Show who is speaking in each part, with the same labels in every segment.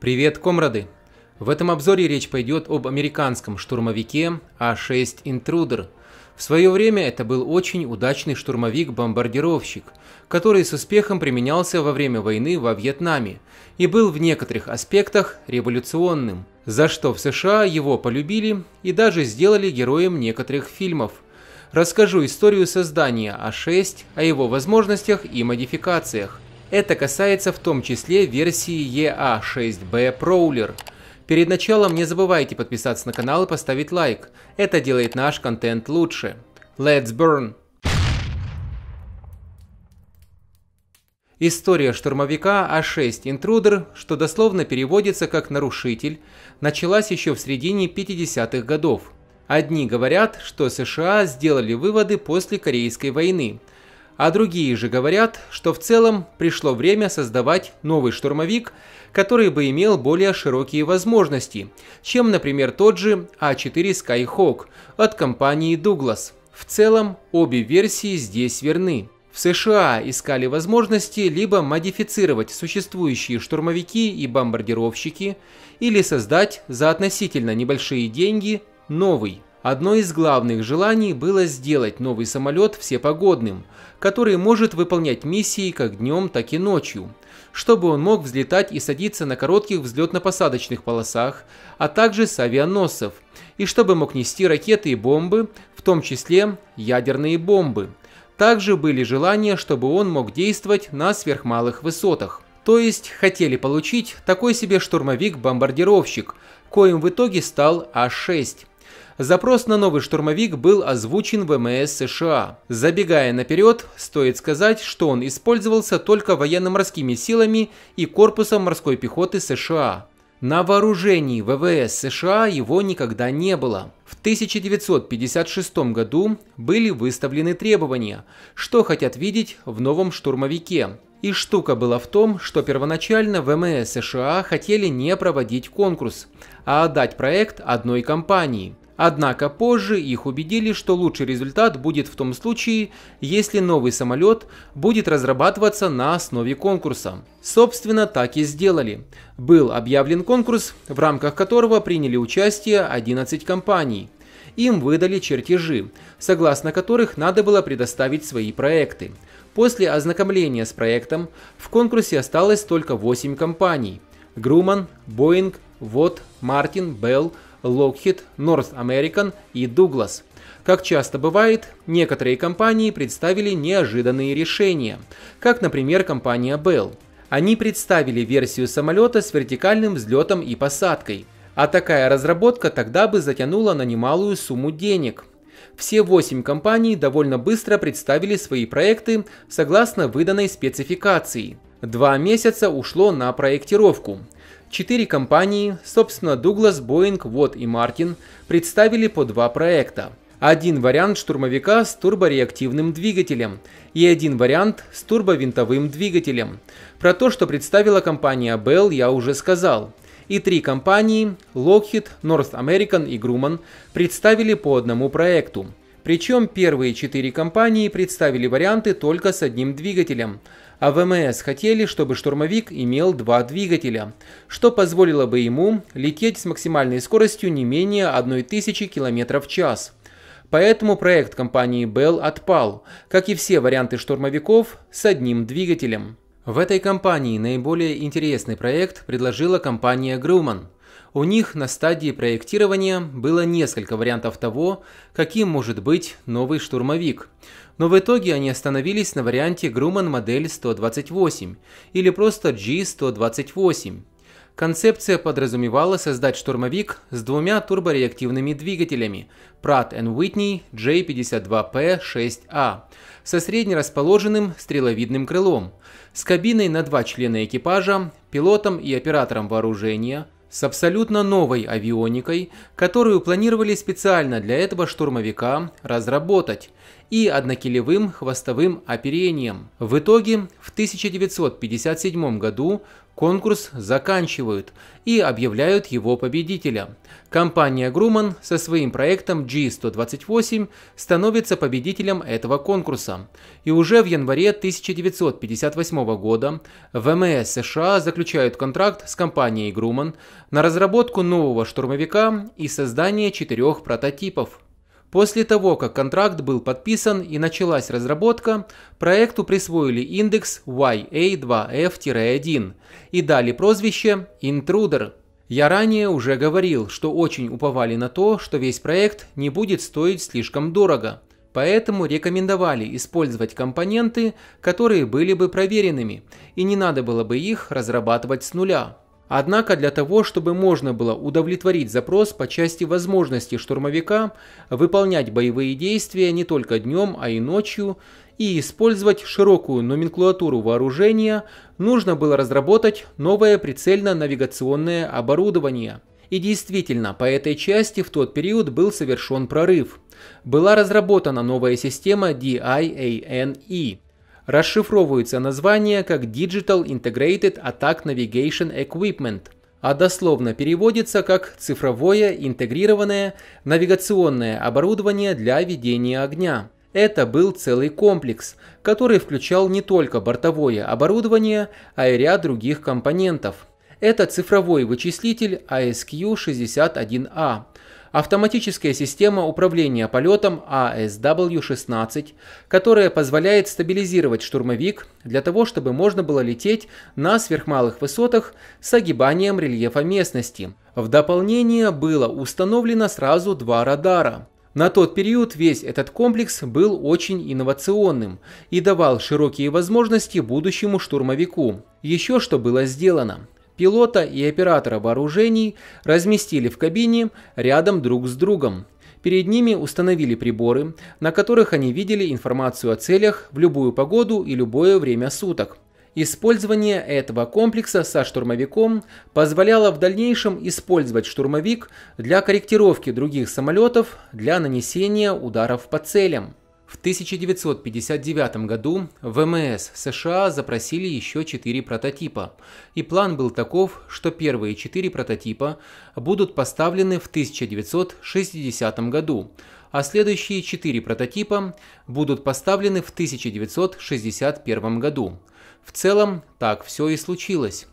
Speaker 1: Привет, комрады! В этом обзоре речь пойдет об американском штурмовике А-6 Intruder. В свое время это был очень удачный штурмовик-бомбардировщик, который с успехом применялся во время войны во Вьетнаме и был в некоторых аспектах революционным, за что в США его полюбили и даже сделали героем некоторых фильмов. Расскажу историю создания А-6, о его возможностях и модификациях – это касается в том числе версии EA6B Prowler. Перед началом не забывайте подписаться на канал и поставить лайк. Это делает наш контент лучше. Let's burn! История штурмовика А6 Intruder, что дословно переводится как «нарушитель», началась еще в середине 50-х годов. Одни говорят, что США сделали выводы после Корейской войны – а другие же говорят, что в целом пришло время создавать новый штурмовик, который бы имел более широкие возможности, чем, например, тот же А4 Skyhawk от компании Douglas. В целом, обе версии здесь верны. В США искали возможности либо модифицировать существующие штурмовики и бомбардировщики, или создать за относительно небольшие деньги новый Одно из главных желаний было сделать новый самолет всепогодным, который может выполнять миссии как днем, так и ночью, чтобы он мог взлетать и садиться на коротких взлетно-посадочных полосах, а также с авианосцев, и чтобы мог нести ракеты и бомбы, в том числе ядерные бомбы. Также были желания, чтобы он мог действовать на сверхмалых высотах. То есть хотели получить такой себе штурмовик-бомбардировщик, коим в итоге стал А-6. Запрос на новый штурмовик был озвучен ВМС США. Забегая наперед, стоит сказать, что он использовался только военно-морскими силами и корпусом морской пехоты США. На вооружении ВВС США его никогда не было. В 1956 году были выставлены требования, что хотят видеть в новом штурмовике. И штука была в том, что первоначально ВМС США хотели не проводить конкурс, а отдать проект одной компании – Однако позже их убедили, что лучший результат будет в том случае, если новый самолет будет разрабатываться на основе конкурса. Собственно, так и сделали. Был объявлен конкурс, в рамках которого приняли участие 11 компаний. Им выдали чертежи, согласно которых надо было предоставить свои проекты. После ознакомления с проектом в конкурсе осталось только 8 компаний. Груман, Боинг, Вот, Мартин, Белл, Lockheed, North American и Douglas. Как часто бывает, некоторые компании представили неожиданные решения, как, например, компания Bell. Они представили версию самолета с вертикальным взлетом и посадкой, а такая разработка тогда бы затянула на немалую сумму денег. Все восемь компаний довольно быстро представили свои проекты согласно выданной спецификации. Два месяца ушло на проектировку – Четыре компании, собственно Douglas, Boeing, Вот и Martin, представили по два проекта. Один вариант штурмовика с турбореактивным двигателем и один вариант с турбовинтовым двигателем. Про то, что представила компания Bell, я уже сказал. И три компании – Lockheed, North American и Grumman – представили по одному проекту – причем первые четыре компании представили варианты только с одним двигателем, а ВМС хотели, чтобы штурмовик имел два двигателя, что позволило бы ему лететь с максимальной скоростью не менее 1000 км в час. Поэтому проект компании Bell отпал, как и все варианты штурмовиков с одним двигателем. В этой компании наиболее интересный проект предложила компания Grumman – у них на стадии проектирования было несколько вариантов того, каким может быть новый штурмовик. Но в итоге они остановились на варианте Grumman модель 128 или просто G128. Концепция подразумевала создать штурмовик с двумя турбореактивными двигателями Pratt Whitney J52P6A а, со среднерасположенным стреловидным крылом, с кабиной на два члена экипажа, пилотом и оператором вооружения – с абсолютно новой авионикой, которую планировали специально для этого штурмовика разработать, и однокилевым хвостовым оперением. В итоге в 1957 году Конкурс заканчивают и объявляют его победителя. Компания Груман со своим проектом G128 становится победителем этого конкурса. И уже в январе 1958 года ВМС США заключают контракт с компанией Груман на разработку нового штурмовика и создание четырех прототипов. После того, как контракт был подписан и началась разработка, проекту присвоили индекс YA2F-1 и дали прозвище Intruder. Я ранее уже говорил, что очень уповали на то, что весь проект не будет стоить слишком дорого, поэтому рекомендовали использовать компоненты, которые были бы проверенными, и не надо было бы их разрабатывать с нуля. Однако для того, чтобы можно было удовлетворить запрос по части возможности штурмовика выполнять боевые действия не только днем, а и ночью, и использовать широкую номенклатуру вооружения, нужно было разработать новое прицельно-навигационное оборудование. И действительно, по этой части в тот период был совершен прорыв. Была разработана новая система DIANE расшифровывается название как Digital Integrated Attack Navigation Equipment, а дословно переводится как «цифровое интегрированное навигационное оборудование для ведения огня». Это был целый комплекс, который включал не только бортовое оборудование, а и ряд других компонентов. Это цифровой вычислитель ASQ61A, а автоматическая система управления полетом ASW-16, а которая позволяет стабилизировать штурмовик для того, чтобы можно было лететь на сверхмалых высотах с огибанием рельефа местности. В дополнение было установлено сразу два радара. На тот период весь этот комплекс был очень инновационным и давал широкие возможности будущему штурмовику. Еще что было сделано. Пилота и оператора вооружений разместили в кабине рядом друг с другом. Перед ними установили приборы, на которых они видели информацию о целях в любую погоду и любое время суток. Использование этого комплекса со штурмовиком позволяло в дальнейшем использовать штурмовик для корректировки других самолетов для нанесения ударов по целям. В 1959 году ВМС США запросили еще четыре прототипа, и план был таков, что первые четыре прототипа будут поставлены в 1960 году, а следующие четыре прототипа будут поставлены в 1961 году. В целом так все и случилось.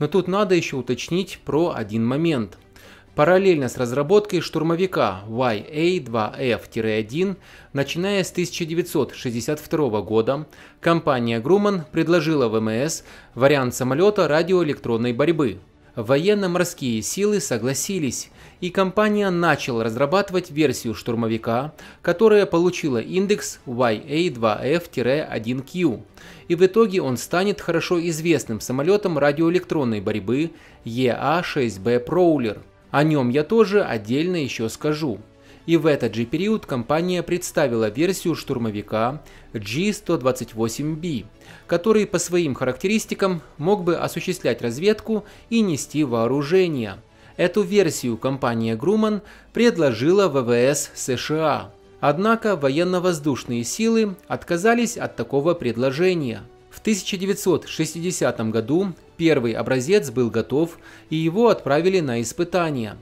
Speaker 1: Но тут надо еще уточнить про один момент – параллельно с разработкой штурмовика YA-2F-1, начиная с 1962 года, компания Grumman предложила ВМС вариант самолета радиоэлектронной борьбы. Военно-морские силы согласились, и компания начала разрабатывать версию штурмовика, которая получила индекс YA-2F-1Q, и в итоге он станет хорошо известным самолетом радиоэлектронной борьбы EA-6B Prowler – о нем я тоже отдельно еще скажу. И в этот же период компания представила версию штурмовика G-128B, который по своим характеристикам мог бы осуществлять разведку и нести вооружение. Эту версию компания Груман предложила ВВС США. Однако военно-воздушные силы отказались от такого предложения – в 1960 году первый образец был готов, и его отправили на испытания.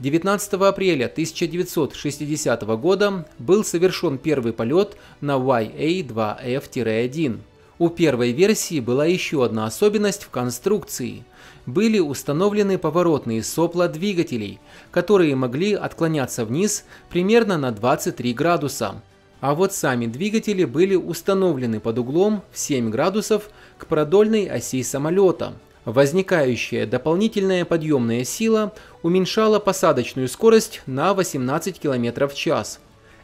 Speaker 1: 19 апреля 1960 года был совершен первый полет на YA-2F-1. У первой версии была еще одна особенность в конструкции. Были установлены поворотные сопла двигателей, которые могли отклоняться вниз примерно на 23 градуса, а вот сами двигатели были установлены под углом в 7 градусов к продольной оси самолета. Возникающая дополнительная подъемная сила уменьшала посадочную скорость на 18 км в час,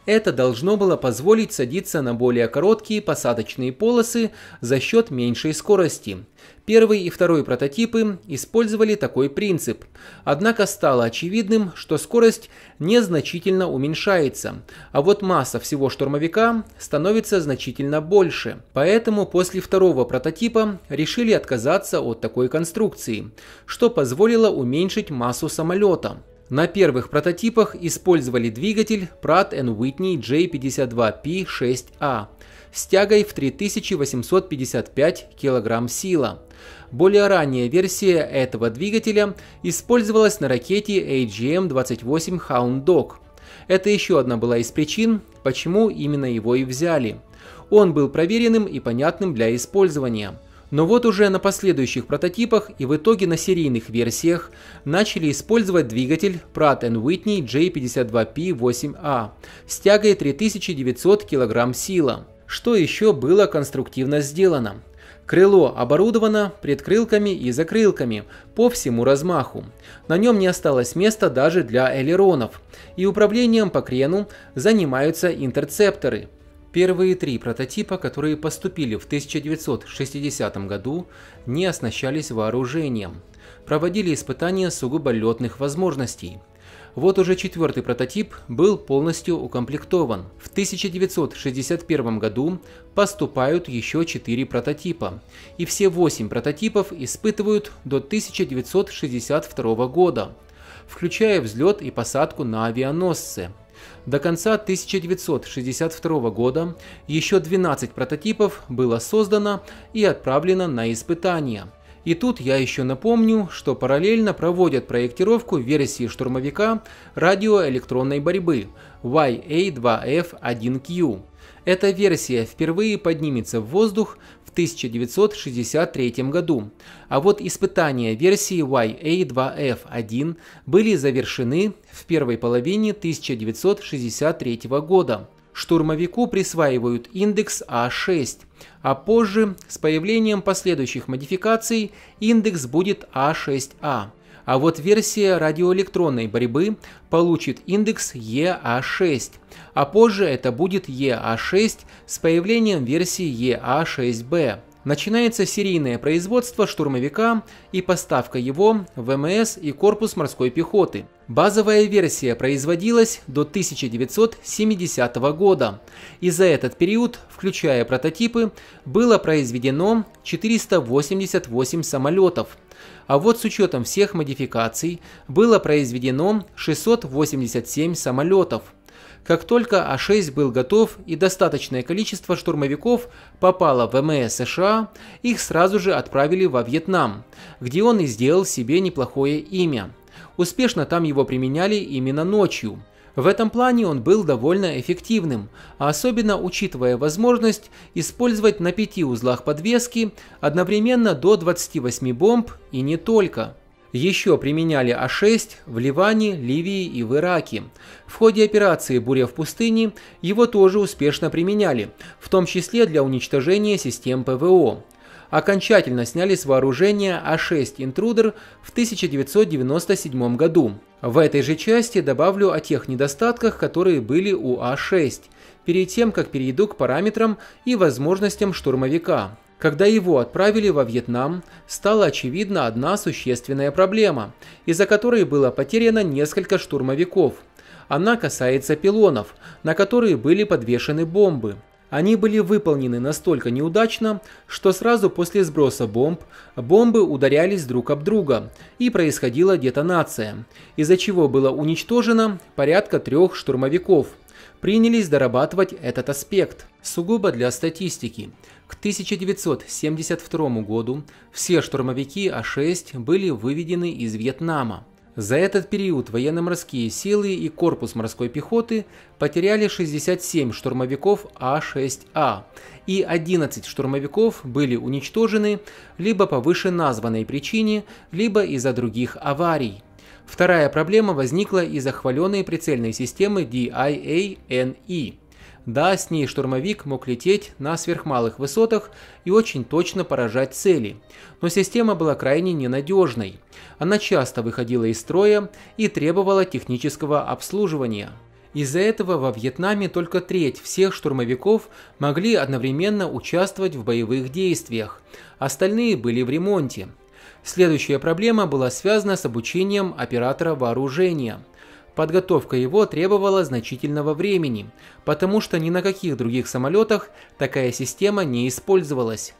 Speaker 1: это должно было позволить садиться на более короткие посадочные полосы за счет меньшей скорости. Первый и второй прототипы использовали такой принцип, однако стало очевидным, что скорость незначительно уменьшается, а вот масса всего штурмовика становится значительно больше. Поэтому после второго прототипа решили отказаться от такой конструкции, что позволило уменьшить массу самолета. На первых прототипах использовали двигатель Pratt Whitney J52P6A с тягой в 3855 кг сила. Более ранняя версия этого двигателя использовалась на ракете AGM-28 эм Hound Dog. Это еще одна была из причин, почему именно его и взяли. Он был проверенным и понятным для использования – но вот уже на последующих прототипах и в итоге на серийных версиях начали использовать двигатель Pratt Whitney J52P8A с тягой 3900 кг сила, что еще было конструктивно сделано. Крыло оборудовано предкрылками и закрылками по всему размаху. На нем не осталось места даже для элеронов, и управлением по крену занимаются интерцепторы – Первые три прототипа, которые поступили в 1960 году, не оснащались вооружением. Проводили испытания сугубо летных возможностей. Вот уже четвертый прототип был полностью укомплектован. В 1961 году поступают еще четыре прототипа, и все восемь прототипов испытывают до 1962 года включая взлет и посадку на авианосце. До конца 1962 года еще 12 прототипов было создано и отправлено на испытания. И тут я еще напомню, что параллельно проводят проектировку версии штурмовика радиоэлектронной борьбы YA-2F1Q. Эта версия впервые поднимется в воздух в 1963 году, а вот испытания версии YA2F1 были завершены в первой половине 1963 года. Штурмовику присваивают индекс А6, а позже, с появлением последующих модификаций, индекс будет А6А. А вот версия радиоэлектронной борьбы получит индекс EA6, а, а позже это будет EA6 а с появлением версии EA6B. А Начинается серийное производство штурмовика и поставка его в МС и корпус морской пехоты. Базовая версия производилась до 1970 года, и за этот период, включая прототипы, было произведено 488 самолетов – а вот с учетом всех модификаций было произведено 687 самолетов. Как только А-6 был готов и достаточное количество штурмовиков попало в ВМС США, их сразу же отправили во Вьетнам, где он и сделал себе неплохое имя. Успешно там его применяли именно ночью – в этом плане он был довольно эффективным, а особенно учитывая возможность использовать на пяти узлах подвески одновременно до 28 бомб и не только. Еще применяли А6 в Ливане, Ливии и в Ираке. В ходе операции «Буря в пустыне» его тоже успешно применяли, в том числе для уничтожения систем ПВО окончательно сняли с вооружения А6 «Интрудер» в 1997 году. В этой же части добавлю о тех недостатках, которые были у А6, перед тем, как перейду к параметрам и возможностям штурмовика. Когда его отправили во Вьетнам, стала очевидна одна существенная проблема, из-за которой было потеряно несколько штурмовиков. Она касается пилонов, на которые были подвешены бомбы. Они были выполнены настолько неудачно, что сразу после сброса бомб бомбы ударялись друг об друга и происходила детонация, из-за чего было уничтожено порядка трех штурмовиков. Принялись дорабатывать этот аспект. Сугубо для статистики. К 1972 году все штурмовики А-6 были выведены из Вьетнама. За этот период военно-морские силы и корпус морской пехоты потеряли 67 штурмовиков А6А, а, и 11 штурмовиков были уничтожены либо по вышеназванной причине, либо из-за других аварий. Вторая проблема возникла из-за хваленой прицельной системы DIANE. Да, с ней штурмовик мог лететь на сверхмалых высотах и очень точно поражать цели, но система была крайне ненадежной. Она часто выходила из строя и требовала технического обслуживания. Из-за этого во Вьетнаме только треть всех штурмовиков могли одновременно участвовать в боевых действиях, остальные были в ремонте. Следующая проблема была связана с обучением оператора вооружения – Подготовка его требовала значительного времени, потому что ни на каких других самолетах такая система не использовалась.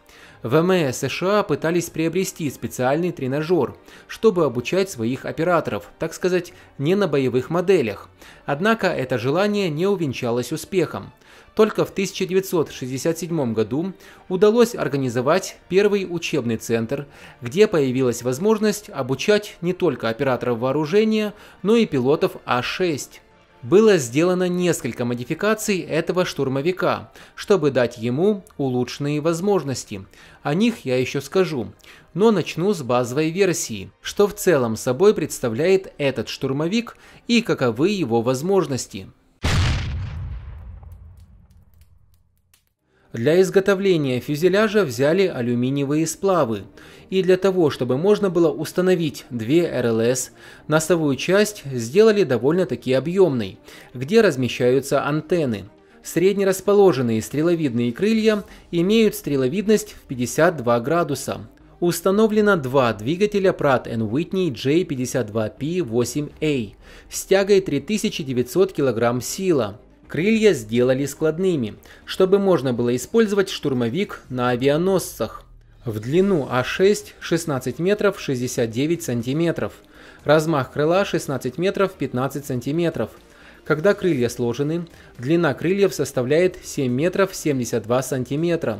Speaker 1: ВМС США пытались приобрести специальный тренажер, чтобы обучать своих операторов, так сказать, не на боевых моделях. Однако это желание не увенчалось успехом. Только в 1967 году удалось организовать первый учебный центр, где появилась возможность обучать не только операторов вооружения, но и пилотов А-6. Было сделано несколько модификаций этого штурмовика, чтобы дать ему улучшенные возможности. О них я еще скажу, но начну с базовой версии, что в целом собой представляет этот штурмовик и каковы его возможности. Для изготовления фюзеляжа взяли алюминиевые сплавы, и для того, чтобы можно было установить две РЛС, носовую часть сделали довольно-таки объемной, где размещаются антенны. Среднерасположенные стреловидные крылья имеют стреловидность в 52 градуса. Установлено два двигателя Pratt Whitney J52P8A с тягой 3900 кг сила Крылья сделали складными, чтобы можно было использовать штурмовик на авианосцах. В длину А6 16 метров 69 сантиметров. Размах крыла 16 метров 15 сантиметров. Когда крылья сложены, длина крыльев составляет 7 метров 72 сантиметра.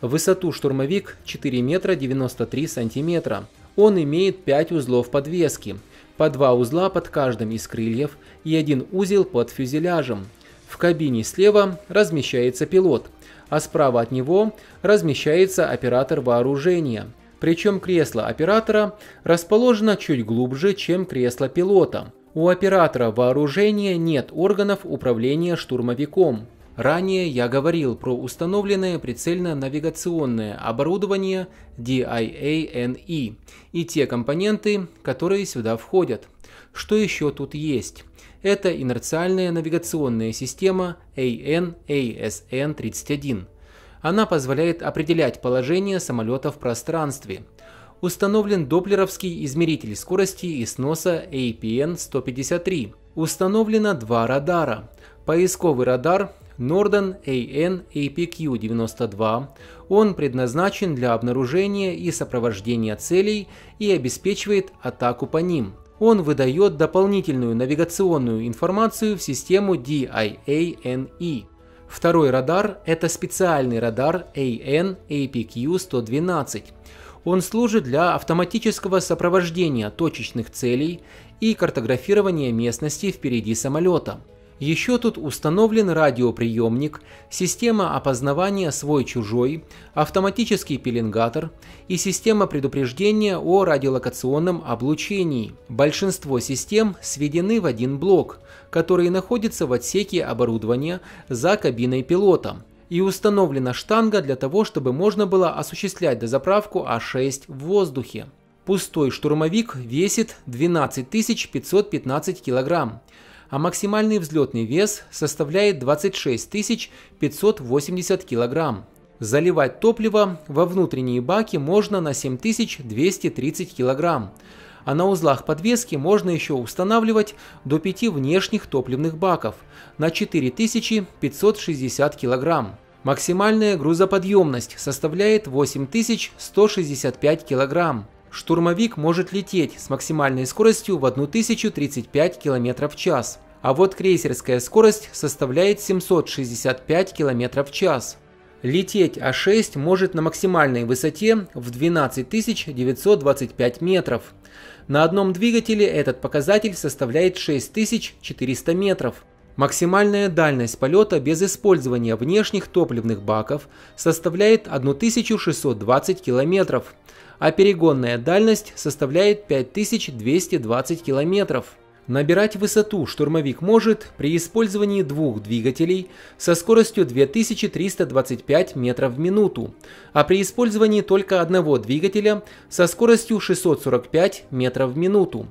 Speaker 1: Высоту штурмовик 4 метра 93 сантиметра. Он имеет 5 узлов подвески, по 2 узла под каждым из крыльев и один узел под фюзеляжем – в кабине слева размещается пилот, а справа от него размещается оператор вооружения. Причем кресло оператора расположено чуть глубже, чем кресло пилота. У оператора вооружения нет органов управления штурмовиком. Ранее я говорил про установленное прицельно-навигационное оборудование DIANE и те компоненты, которые сюда входят. Что еще тут есть? Это инерциальная навигационная система AN-ASN-31. Она позволяет определять положение самолета в пространстве. Установлен доплеровский измеритель скорости и сноса APN-153. Установлено два радара. Поисковый радар Norden AN APQ-92. Он предназначен для обнаружения и сопровождения целей и обеспечивает атаку по ним – он выдает дополнительную навигационную информацию в систему DIANE. Второй радар – это специальный радар AN-APQ-112. Он служит для автоматического сопровождения точечных целей и картографирования местности впереди самолета – еще тут установлен радиоприемник, система опознавания свой-чужой, автоматический пеленгатор и система предупреждения о радиолокационном облучении. Большинство систем сведены в один блок, который находится в отсеке оборудования за кабиной пилота и установлена штанга для того, чтобы можно было осуществлять дозаправку А6 в воздухе. Пустой штурмовик весит 12 515 килограмм а максимальный взлетный вес составляет 26 580 кг. Заливать топливо во внутренние баки можно на 7230 кг, а на узлах подвески можно еще устанавливать до 5 внешних топливных баков на 4560 кг. Максимальная грузоподъемность составляет 8165 килограмм. Штурмовик может лететь с максимальной скоростью в 1035 км в час, а вот крейсерская скорость составляет 765 км в час. Лететь А6 может на максимальной высоте в 12925 метров. На одном двигателе этот показатель составляет 6400 метров. Максимальная дальность полета без использования внешних топливных баков составляет 1620 километров а перегонная дальность составляет 5220 километров. Набирать высоту штурмовик может при использовании двух двигателей со скоростью 2325 метров в минуту, а при использовании только одного двигателя со скоростью 645 метров в минуту.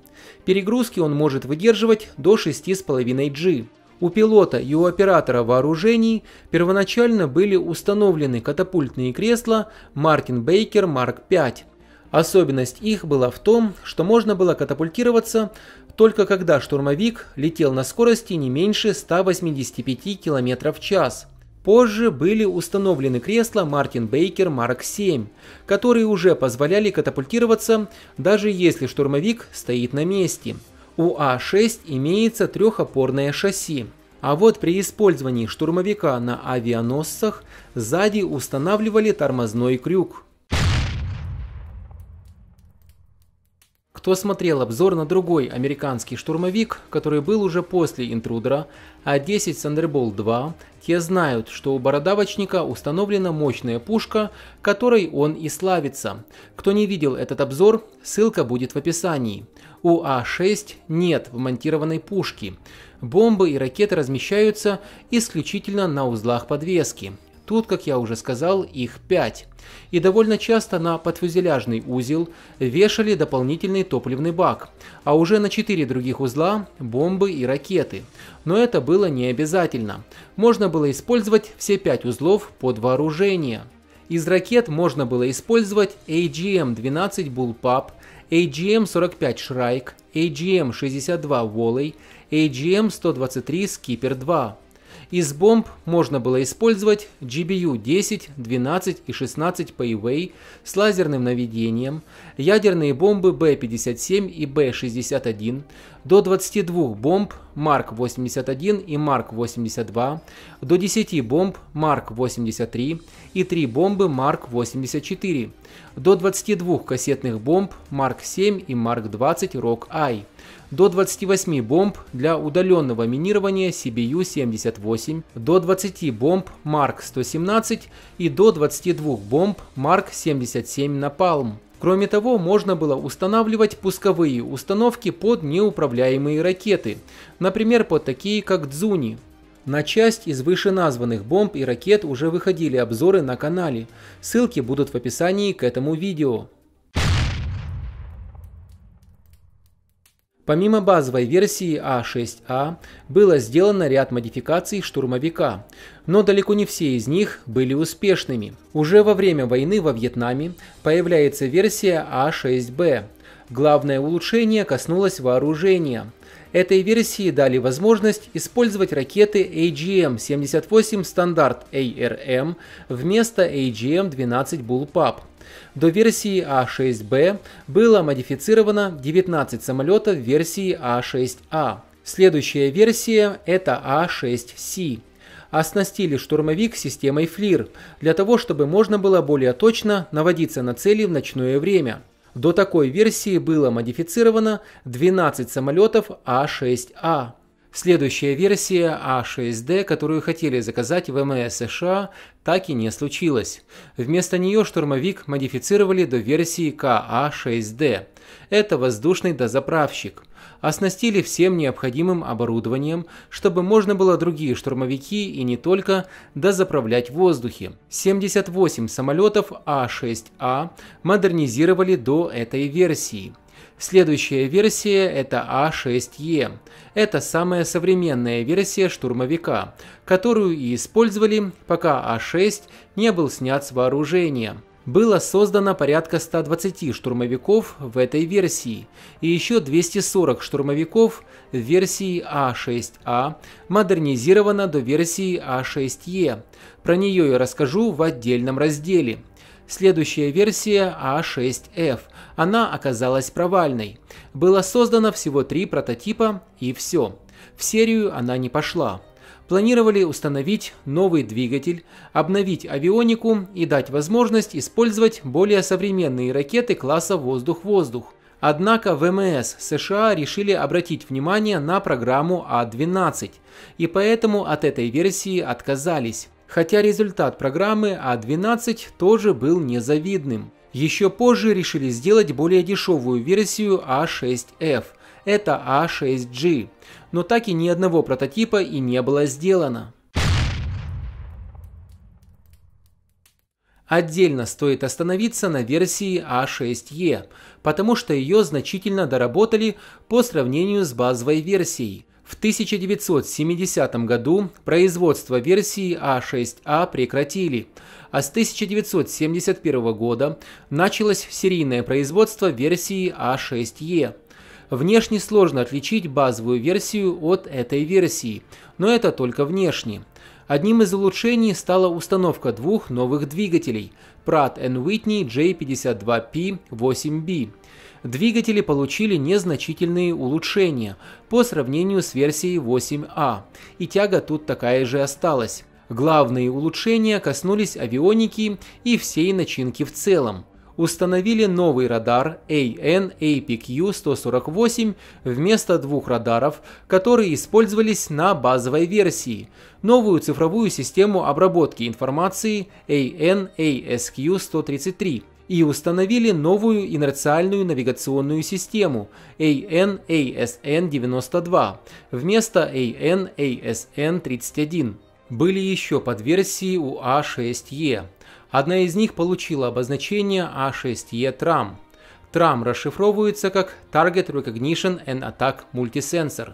Speaker 1: Перегрузки он может выдерживать до 6,5 G. У пилота и у оператора вооружений первоначально были установлены катапультные кресла Мартин Бейкер Марк 5 Особенность их была в том, что можно было катапультироваться только когда штурмовик летел на скорости не меньше 185 км в час. Позже были установлены кресла Мартин Бейкер Марк 7, которые уже позволяли катапультироваться, даже если штурмовик стоит на месте. У А6 имеется трехопорное шасси, а вот при использовании штурмовика на авианосцах сзади устанавливали тормозной крюк. Кто смотрел обзор на другой американский штурмовик, который был уже после интрудера, А-10 Thunderbolt 2, те знают, что у бородавочника установлена мощная пушка, которой он и славится. Кто не видел этот обзор, ссылка будет в описании. У А-6 нет вмонтированной пушки. Бомбы и ракеты размещаются исключительно на узлах подвески. Тут, как я уже сказал, их 5 и довольно часто на подфюзеляжный узел вешали дополнительный топливный бак, а уже на четыре других узла – бомбы и ракеты. Но это было не обязательно. Можно было использовать все пять узлов под вооружение. Из ракет можно было использовать AGM-12 Bullpup, AGM-45 Shrike, AGM-62 Волей, AGM-123 skipper 2 из бомб можно было использовать GBU-10, 12 и 16 Payway с лазерным наведением, ядерные бомбы B-57 и B-61, до 22 бомб Mark 81 и Mark 82 до 10 бомб Mark 83 и 3 бомбы Mark 84 до 22 кассетных бомб Mark 7 и Mark 20 Рок-Ай, до 28 бомб для удаленного минирования CBU-78, до 20 бомб Марк-117 и до 22 бомб Марк-77 «Напалм». Кроме того, можно было устанавливать пусковые установки под неуправляемые ракеты, например, под такие как «Дзуни», на часть из вышеназванных бомб и ракет уже выходили обзоры на канале. Ссылки будут в описании к этому видео. Помимо базовой версии А6А а, было сделано ряд модификаций штурмовика, но далеко не все из них были успешными. Уже во время войны во Вьетнаме появляется версия А6Б. Главное улучшение коснулось вооружения. Этой версии дали возможность использовать ракеты AGM-78 стандарт ARM вместо AGM-12 Bullpup. До версии А6Б было модифицировано 19 самолетов версии А6А. А. Следующая версия – это А6С оснастили штурмовик системой ФЛИР, для того, чтобы можно было более точно наводиться на цели в ночное время. До такой версии было модифицировано 12 самолетов А6А. Следующая версия А6D, которую хотели заказать в МС США, так и не случилась. Вместо нее штурмовик модифицировали до версии КА-6D. Это воздушный дозаправщик. Оснастили всем необходимым оборудованием, чтобы можно было другие штурмовики и не только дозаправлять в воздухе. 78 самолетов А-6А а модернизировали до этой версии. Следующая версия – это А6Е. Это самая современная версия штурмовика, которую и использовали, пока А6 не был снят с вооружения. Было создано порядка 120 штурмовиков в этой версии и еще 240 штурмовиков в версии А6А а, модернизировано до версии А6Е. Про нее я расскажу в отдельном разделе. Следующая версия А6F. Она оказалась провальной. Было создано всего три прототипа и все. В серию она не пошла. Планировали установить новый двигатель, обновить авионику и дать возможность использовать более современные ракеты класса воздух-воздух. Однако ВМС США решили обратить внимание на программу А-12, и поэтому от этой версии отказались хотя результат программы А12 тоже был незавидным. Еще позже решили сделать более дешевую версию А6F, это А6G, но так и ни одного прототипа и не было сделано. Отдельно стоит остановиться на версии А6E, потому что ее значительно доработали по сравнению с базовой версией – в 1970 году производство версии А6А а прекратили, а с 1971 года началось серийное производство версии А6Е. Внешне сложно отличить базовую версию от этой версии, но это только внешне. Одним из улучшений стала установка двух новых двигателей – Pratt Whitney J52P-8B – двигатели получили незначительные улучшения по сравнению с версией 8А, и тяга тут такая же осталась. Главные улучшения коснулись авионики и всей начинки в целом. Установили новый радар AN-APQ-148 вместо двух радаров, которые использовались на базовой версии, новую цифровую систему обработки информации AN-ASQ-133, и установили новую инерциальную навигационную систему anasn 92 вместо anasn 31 Были еще подверсии у А6Е. Одна из них получила обозначение А6E TRAM. TRAM расшифровывается как Target Recognition and Attack Multisensor.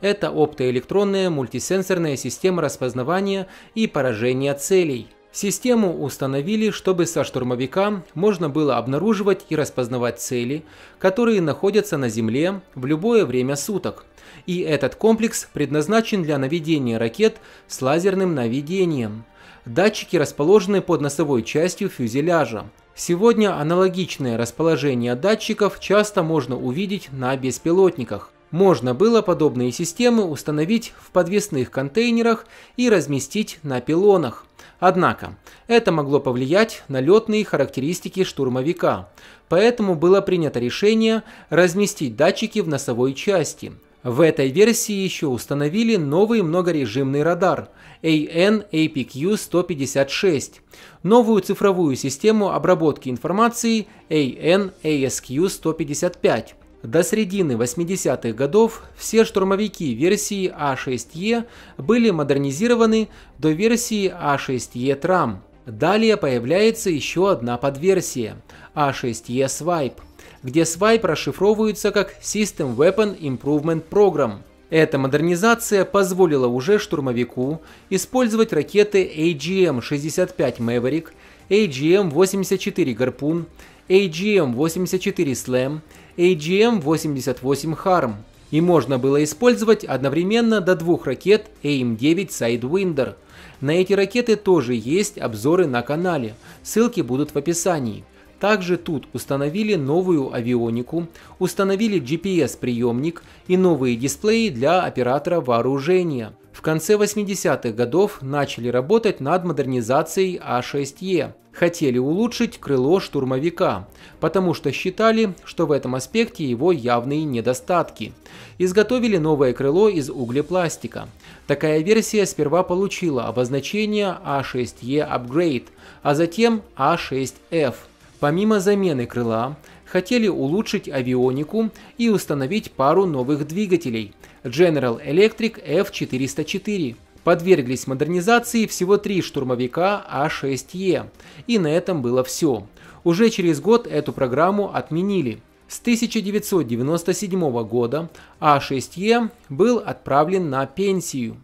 Speaker 1: Это оптоэлектронная мультисенсорная система распознавания и поражения целей – Систему установили, чтобы со штурмовика можно было обнаруживать и распознавать цели, которые находятся на Земле в любое время суток. И этот комплекс предназначен для наведения ракет с лазерным наведением. Датчики расположены под носовой частью фюзеляжа. Сегодня аналогичное расположение датчиков часто можно увидеть на беспилотниках. Можно было подобные системы установить в подвесных контейнерах и разместить на пилонах. Однако, это могло повлиять на летные характеристики штурмовика, поэтому было принято решение разместить датчики в носовой части. В этой версии еще установили новый многорежимный радар AN-APQ-156, новую цифровую систему обработки информации AN-ASQ-155, до середины 80-х годов все штурмовики версии А6Е были модернизированы до версии А6Е Tram. Далее появляется еще одна подверсия а 6 A6E Swipe, где Swipe расшифровывается как System Weapon Improvement Program. Эта модернизация позволила уже штурмовику использовать ракеты AGM-65 Maverick, AGM-84 Гарпун, AGM-84 Slam AGM-88 Harm, и можно было использовать одновременно до двух ракет AIM-9 Sidewinder. На эти ракеты тоже есть обзоры на канале, ссылки будут в описании. Также тут установили новую авионику, установили GPS-приемник и новые дисплеи для оператора вооружения. В конце 80-х годов начали работать над модернизацией А6Е. Хотели улучшить крыло штурмовика, потому что считали, что в этом аспекте его явные недостатки. Изготовили новое крыло из углепластика. Такая версия сперва получила обозначение А6Е Upgrade, а затем А6F. Помимо замены крыла, хотели улучшить авионику и установить пару новых двигателей General Electric F404. Подверглись модернизации всего три штурмовика А6Е, и на этом было все. Уже через год эту программу отменили. С 1997 года А6Е был отправлен на пенсию.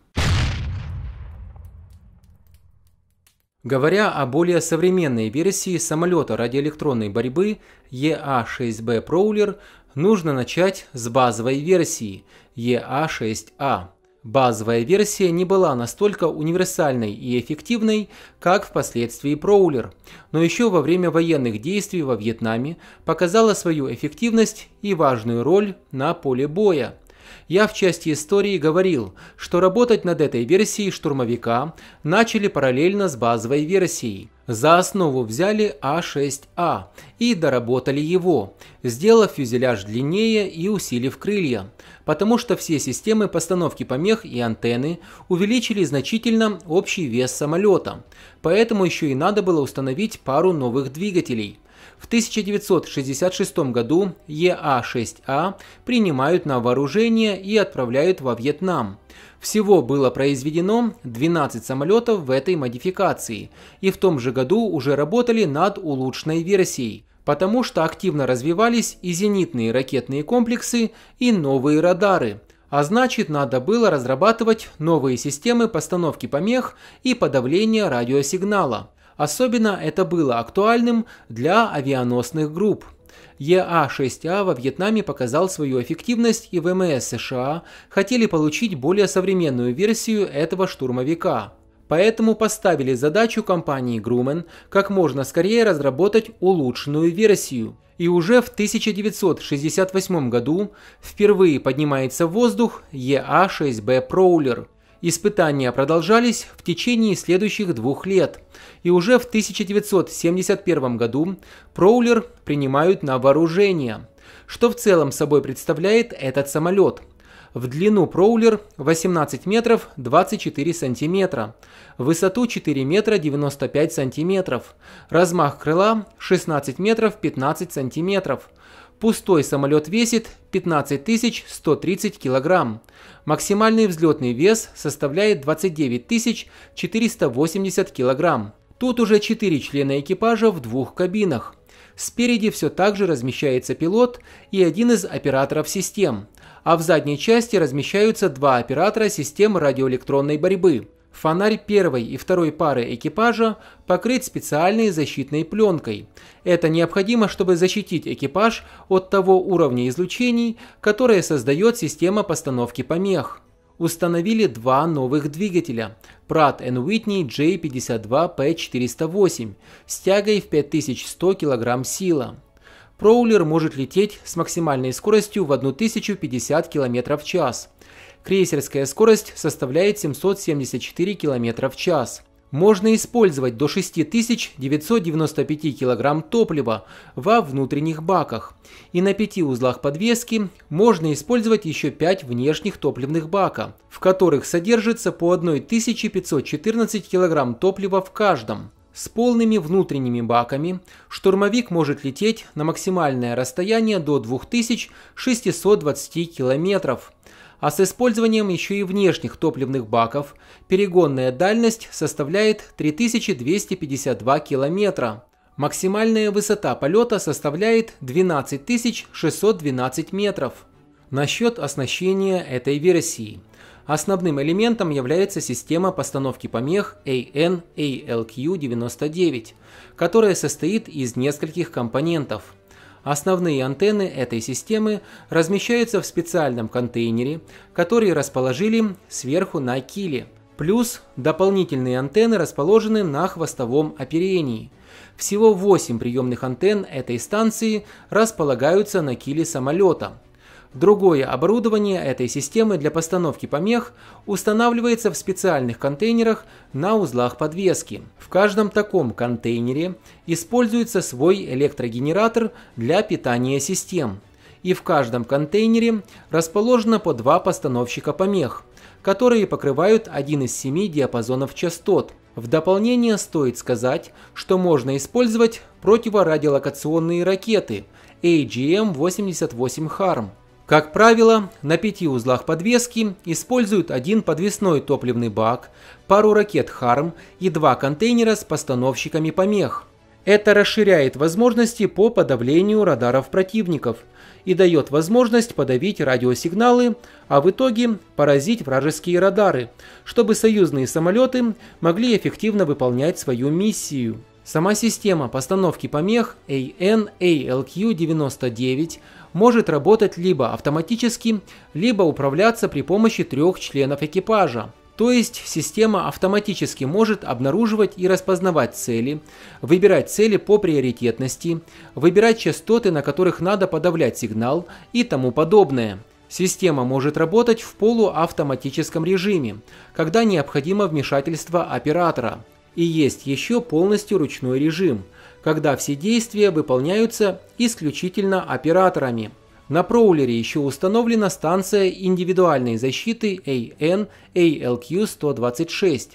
Speaker 1: Говоря о более современной версии самолета радиоэлектронной борьбы EA-6B Prowler, а нужно начать с базовой версии EA-6A. А а. Базовая версия не была настолько универсальной и эффективной, как впоследствии Проулер, но еще во время военных действий во Вьетнаме показала свою эффективность и важную роль на поле боя – я в части истории говорил, что работать над этой версией штурмовика начали параллельно с базовой версией. За основу взяли А6А а и доработали его, сделав фюзеляж длиннее и усилив крылья, потому что все системы постановки помех и антенны увеличили значительно общий вес самолета, поэтому еще и надо было установить пару новых двигателей – в 1966 году ЕА-6А а принимают на вооружение и отправляют во Вьетнам. Всего было произведено 12 самолетов в этой модификации, и в том же году уже работали над улучшенной версией, потому что активно развивались и зенитные ракетные комплексы, и новые радары – а значит надо было разрабатывать новые системы постановки помех и подавления радиосигнала. Особенно это было актуальным для авианосных групп. ЕА-6А а во Вьетнаме показал свою эффективность и ВМС США хотели получить более современную версию этого штурмовика. Поэтому поставили задачу компании Grumman как можно скорее разработать улучшенную версию. И уже в 1968 году впервые поднимается в воздух ЕА-6Б Prowler – Испытания продолжались в течение следующих двух лет, и уже в 1971 году Проулер принимают на вооружение. Что в целом собой представляет этот самолет? В длину Проулер 18 метров 24 сантиметра, высоту 4 метра 95 сантиметров, размах крыла 16 метров 15 сантиметров – Пустой самолет весит 15 130 килограмм. Максимальный взлетный вес составляет 29 480 килограмм. Тут уже 4 члена экипажа в двух кабинах. Спереди все так же размещается пилот и один из операторов систем, а в задней части размещаются два оператора систем радиоэлектронной борьбы – Фонарь первой и второй пары экипажа покрыт специальной защитной пленкой. Это необходимо, чтобы защитить экипаж от того уровня излучений, которое создает система постановки помех. Установили два новых двигателя – Pratt Whitney J52P408 с тягой в 5100 кг сила. Проулер может лететь с максимальной скоростью в 1050 км в час. Крейсерская скорость составляет 774 км в час. Можно использовать до 6995 кг топлива во внутренних баках. И на 5 узлах подвески можно использовать еще 5 внешних топливных бака, в которых содержится по 1514 кг топлива в каждом. С полными внутренними баками штурмовик может лететь на максимальное расстояние до 2620 километров а с использованием еще и внешних топливных баков перегонная дальность составляет 3252 километра. Максимальная высота полета составляет 12612 метров. Насчет оснащения этой версии. Основным элементом является система постановки помех AN-ALQ-99, которая состоит из нескольких компонентов – Основные антенны этой системы размещаются в специальном контейнере, который расположили сверху на киле. Плюс дополнительные антенны расположены на хвостовом оперении. Всего 8 приемных антенн этой станции располагаются на киле самолета. Другое оборудование этой системы для постановки помех устанавливается в специальных контейнерах на узлах подвески. В каждом таком контейнере используется свой электрогенератор для питания систем. И в каждом контейнере расположено по два постановщика помех, которые покрывают один из семи диапазонов частот – в дополнение стоит сказать, что можно использовать противорадиолокационные ракеты AGM-88 HARM, как правило, на пяти узлах подвески используют один подвесной топливный бак, пару ракет «Харм» и два контейнера с постановщиками помех. Это расширяет возможности по подавлению радаров противников и дает возможность подавить радиосигналы, а в итоге поразить вражеские радары, чтобы союзные самолеты могли эффективно выполнять свою миссию. Сама система постановки помех analq 99 может работать либо автоматически, либо управляться при помощи трех членов экипажа. То есть система автоматически может обнаруживать и распознавать цели, выбирать цели по приоритетности, выбирать частоты, на которых надо подавлять сигнал и тому подобное. Система может работать в полуавтоматическом режиме, когда необходимо вмешательство оператора. И есть еще полностью ручной режим – когда все действия выполняются исключительно операторами. На проулере еще установлена станция индивидуальной защиты AN ALQ-126,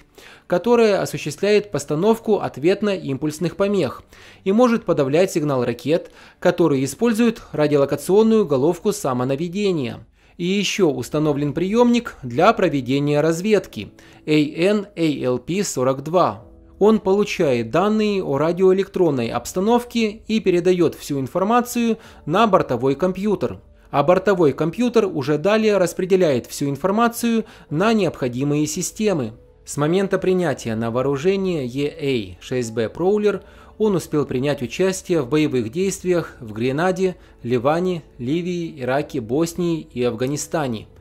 Speaker 1: которая осуществляет постановку ответно-импульсных помех и может подавлять сигнал ракет, которые используют радиолокационную головку самонаведения. И еще установлен приемник для проведения разведки AN ALP-42 он получает данные о радиоэлектронной обстановке и передает всю информацию на бортовой компьютер. А бортовой компьютер уже далее распределяет всю информацию на необходимые системы. С момента принятия на вооружение EA-6B Prowler а он успел принять участие в боевых действиях в Гренаде, Ливане, Ливии, Ираке, Боснии и Афганистане –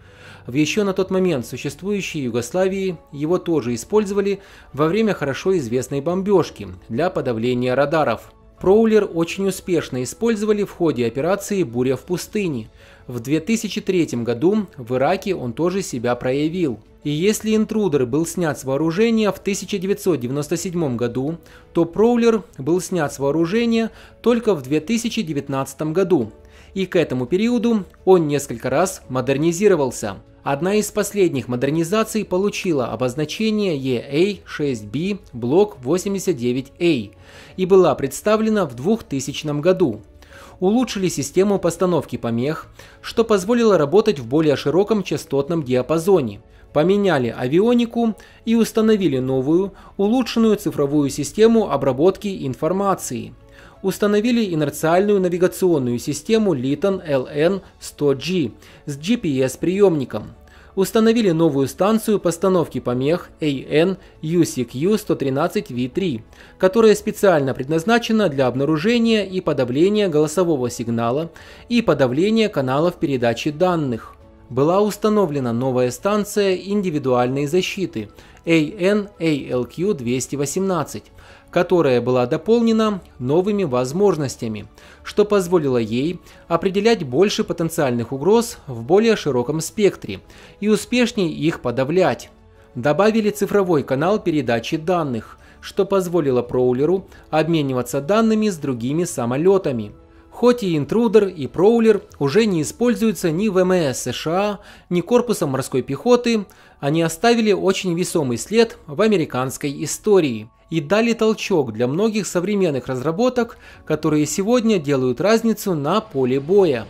Speaker 1: в еще на тот момент существующей Югославии его тоже использовали во время хорошо известной бомбежки для подавления радаров. Проулер очень успешно использовали в ходе операции «Буря в пустыне». В 2003 году в Ираке он тоже себя проявил. И если интрудер был снят с вооружения в 1997 году, то Проулер был снят с вооружения только в 2019 году. И к этому периоду он несколько раз модернизировался – Одна из последних модернизаций получила обозначение EA6B а блок 89A и была представлена в 2000 году. Улучшили систему постановки помех, что позволило работать в более широком частотном диапазоне поменяли авионику и установили новую, улучшенную цифровую систему обработки информации. Установили инерциальную навигационную систему Litton LN100G с GPS-приемником установили новую станцию постановки помех AN UCQ113V3, которая специально предназначена для обнаружения и подавления голосового сигнала и подавления каналов передачи данных. Была установлена новая станция индивидуальной защиты AN ALQ218, которая была дополнена новыми возможностями, что позволило ей определять больше потенциальных угроз в более широком спектре и успешнее их подавлять. Добавили цифровой канал передачи данных, что позволило Проулеру обмениваться данными с другими самолетами. Хоть и интрудер, и проулер уже не используются ни в МС США, ни корпусом морской пехоты, они оставили очень весомый след в американской истории и дали толчок для многих современных разработок, которые сегодня делают разницу на поле боя.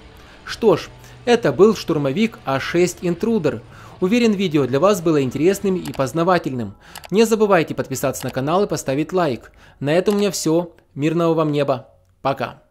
Speaker 1: Что ж, это был штурмовик А6 Intruder. Уверен, видео для вас было интересным и познавательным. Не забывайте подписаться на канал и поставить лайк. На этом у меня все. Мирного вам неба. Пока.